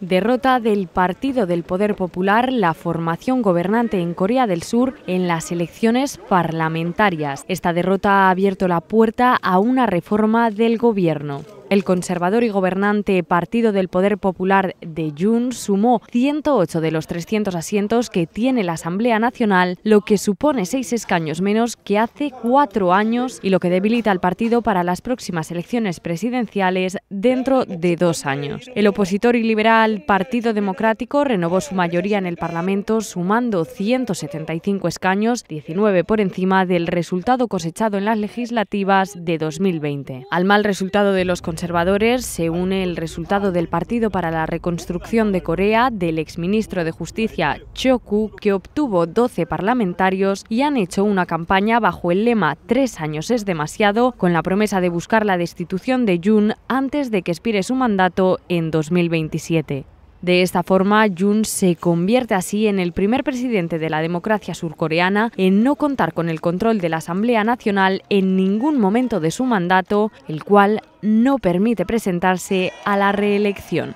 Derrota del Partido del Poder Popular, la formación gobernante en Corea del Sur, en las elecciones parlamentarias. Esta derrota ha abierto la puerta a una reforma del gobierno. El conservador y gobernante Partido del Poder Popular de Jun sumó 108 de los 300 asientos que tiene la Asamblea Nacional, lo que supone seis escaños menos que hace cuatro años y lo que debilita al partido para las próximas elecciones presidenciales dentro de dos años. El opositor y liberal Partido Democrático renovó su mayoría en el Parlamento sumando 175 escaños, 19 por encima del resultado cosechado en las legislativas de 2020. Al mal resultado de los conservadores se une el resultado del Partido para la Reconstrucción de Corea del exministro de Justicia Cho que obtuvo 12 parlamentarios y han hecho una campaña bajo el lema Tres años es demasiado, con la promesa de buscar la destitución de Jun antes de que expire su mandato en 2027. De esta forma, Jun se convierte así en el primer presidente de la democracia surcoreana en no contar con el control de la Asamblea Nacional en ningún momento de su mandato, el cual no permite presentarse a la reelección.